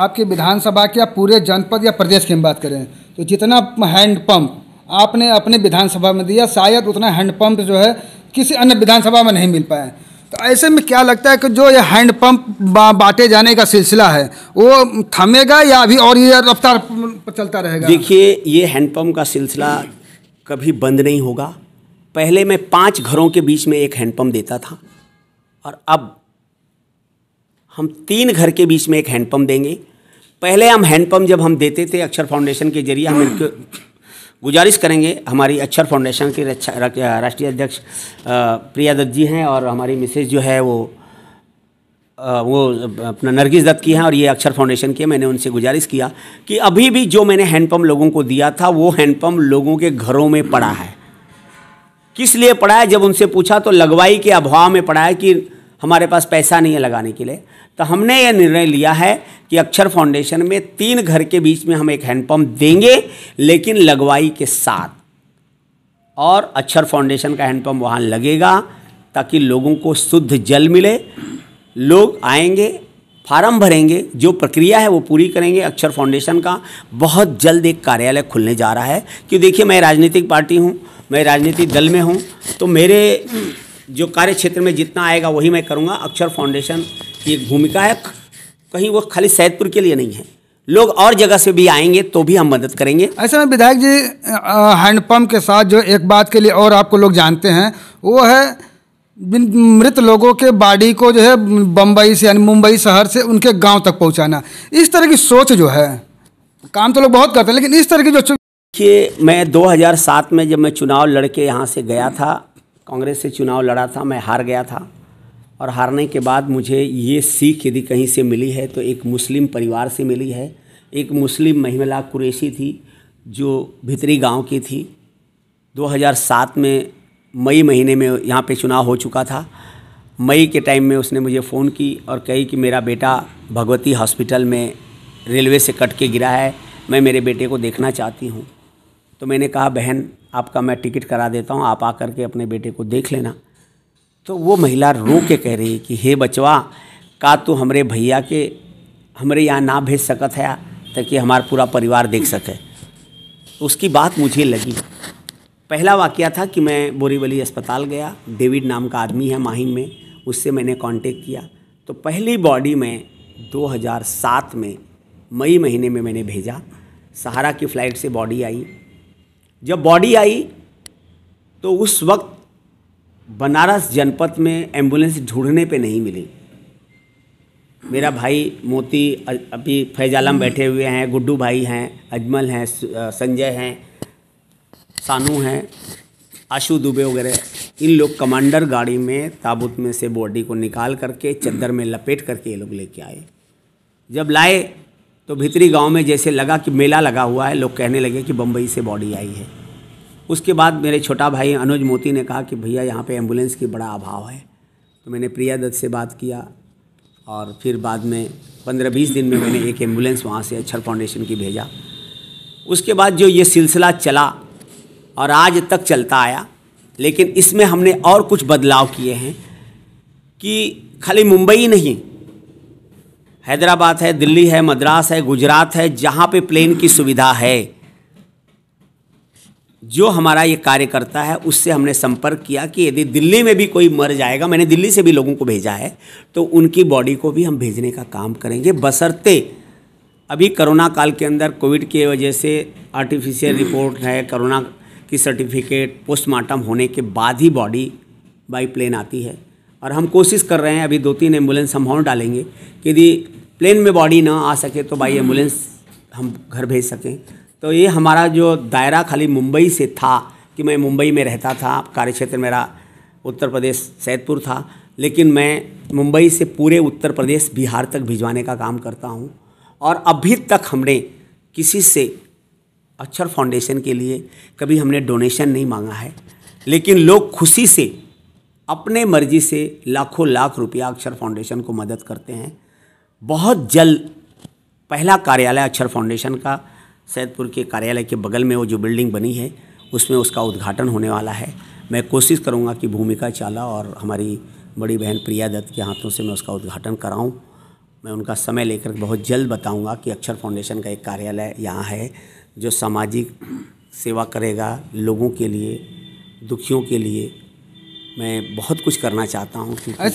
आपके विधानसभा के या पूरे जनपद या प्रदेश की हम बात करें तो जितना हैंडपम्प आपने अपने विधानसभा में दिया शायद उतना हैंडपम्प जो है किसी अन्य विधानसभा में नहीं मिल पाए तो ऐसे में क्या लगता है कि जो ये हैंडपम्प बांटे जाने का सिलसिला है वो थमेगा या अभी और ये रफ्तार चलता रहेगा देखिए ये हैंडपम्प का सिलसिला कभी बंद नहीं होगा पहले मैं पाँच घरों के बीच में एक हैंडपम्प देता था और अब हम तीन घर के बीच में एक हैंडपम्प देंगे पहले हम हैंडपम्प जब हम देते थे अक्षर फाउंडेशन के जरिए हम इनको गुजारिश करेंगे हमारी अक्षर फाउंडेशन के राष्ट्रीय अध्यक्ष प्रिया दत्त जी हैं और हमारी मिसेज जो है वो वो अपना नरगिस दत्त की हैं और ये अक्षर फाउंडेशन की है मैंने उनसे गुजारिश किया कि अभी भी जो मैंने हैंडपम्प लोगों को दिया था वो हैंडपम्प लोगों के घरों में पड़ा है किस लिए पड़ा है जब उनसे पूछा तो लगवाई के अभाव में पड़ा है कि हमारे पास पैसा नहीं है लगाने के लिए तो हमने यह निर्णय लिया है कि अक्षर फाउंडेशन में तीन घर के बीच में हम एक हैंडपम्प देंगे लेकिन लगवाई के साथ और अक्षर फाउंडेशन का हैंडपम्प वहाँ लगेगा ताकि लोगों को शुद्ध जल मिले लोग आएंगे फार्म भरेंगे जो प्रक्रिया है वो पूरी करेंगे अक्षर फाउंडेशन का बहुत जल्द एक कार्यालय खुलने जा रहा है कि देखिए मैं राजनीतिक पार्टी हूँ मैं राजनीतिक दल में हूँ तो मेरे जो कार्य क्षेत्र में जितना आएगा वही मैं करूँगा अक्षर फाउंडेशन की एक भूमिका है कहीं वो खाली सैदपुर के लिए नहीं है लोग और जगह से भी आएंगे तो भी हम मदद करेंगे ऐसे में विधायक जी हैंडपम्प के साथ जो एक बात के लिए और आपको लोग जानते हैं वो है मृत लोगों के बॉडी को जो है बम्बई से यानी मुंबई शहर से उनके गांव तक पहुंचाना इस तरह की सोच जो है काम तो लोग बहुत करते हैं लेकिन इस तरह की जो देखिए मैं 2007 में जब मैं चुनाव लड़के यहाँ से गया था कांग्रेस से चुनाव लड़ा था मैं हार गया था और हारने के बाद मुझे ये सीख यदि कहीं से मिली है तो एक मुस्लिम परिवार से मिली है एक मुस्लिम महिला कुरेशी थी जो भितरी गांव की थी 2007 में मई महीने में यहाँ पे चुनाव हो चुका था मई के टाइम में उसने मुझे फ़ोन की और कही कि मेरा बेटा भगवती हॉस्पिटल में रेलवे से कट के गिरा है मैं मेरे बेटे को देखना चाहती हूँ तो मैंने कहा बहन आपका मैं टिकट करा देता हूँ आप आकर के अपने बेटे को देख लेना तो वो महिला रो के कह रही कि हे बचवा का तू हमरे भैया के हमरे यहाँ ना भेज सकत है ताकि हमारा पूरा परिवार देख सके उसकी बात मुझे लगी पहला वाक्य था कि मैं बोरीवली अस्पताल गया डेविड नाम का आदमी है माहिम में उससे मैंने कांटेक्ट किया तो पहली बॉडी में 2007 में मई महीने में मैंने भेजा सहारा की फ़्लाइट से बॉडी आई जब बॉडी आई तो उस वक्त बनारस जनपद में एम्बुलेंस ढूंढने पे नहीं मिली मेरा भाई मोती अभी फैज आलम हम्म। बैठे हुए हैं गुड्डू भाई हैं अजमल हैं संजय हैं सानू हैं आशु दुबे वगैरह इन लोग कमांडर गाड़ी में ताबूत में से बॉडी को निकाल करके चद्दर में लपेट करके ये लोग लेके आए जब लाए तो भितरी गांव में जैसे लगा कि मेला लगा हुआ है लोग कहने लगे कि बम्बई से बॉडी आई है उसके बाद मेरे छोटा भाई अनुज मोती ने कहा कि भैया यहाँ पे एम्बुलेंस की बड़ा अभाव है तो मैंने प्रिया दत्त से बात किया और फिर बाद में पंद्रह बीस दिन में मैंने एक एम्बुलेंस वहाँ से अक्षर फाउंडेशन की भेजा उसके बाद जो ये सिलसिला चला और आज तक चलता आया लेकिन इसमें हमने और कुछ बदलाव किए हैं कि खाली मुंबई नहीं हैदराबाद है दिल्ली है मद्रास है गुजरात है जहाँ पे प्लेन की सुविधा है जो हमारा ये कार्य करता है उससे हमने संपर्क किया कि यदि दिल्ली में भी कोई मर जाएगा मैंने दिल्ली से भी लोगों को भेजा है तो उनकी बॉडी को भी हम भेजने का काम करेंगे बसरते अभी कोरोना काल के अंदर कोविड की वजह से आर्टिफिशियल रिपोर्ट है कोरोना की सर्टिफिकेट पोस्टमार्टम होने के बाद ही बॉडी बाई प्लेन आती है और हम कोशिश कर रहे हैं अभी दो तीन एम्बुलेंस हम और डालेंगे कि यदि प्लेन में बॉडी ना आ सके तो बाई हम्म। एम्बुलेंस हम घर भेज सकें तो ये हमारा जो दायरा खाली मुंबई से था कि मैं मुंबई में रहता था कार्यक्षेत्र मेरा उत्तर प्रदेश सैदपुर था लेकिन मैं मुंबई से पूरे उत्तर प्रदेश बिहार तक भिजवाने का काम करता हूँ और अभी तक हमने किसी से अक्षर फाउंडेशन के लिए कभी हमने डोनेशन नहीं मांगा है लेकिन लोग खुशी से अपने मर्जी से लाखों लाख रुपया अक्षर फाउंडेशन को मदद करते हैं बहुत जल्द पहला कार्यालय अक्षर फाउंडेशन का सैदपुर के कार्यालय के बगल में वो जो बिल्डिंग बनी है उसमें उसका उद्घाटन होने वाला है मैं कोशिश करूँगा कि भूमिका चाला और हमारी बड़ी बहन प्रिया दत्त के हाथों से मैं उसका उद्घाटन कराऊँ मैं उनका समय लेकर बहुत जल्द बताऊंगा कि अक्षर फाउंडेशन का एक कार्यालय यहाँ है जो सामाजिक सेवा करेगा लोगों के लिए दुखियों के लिए मैं बहुत कुछ करना चाहता हूँ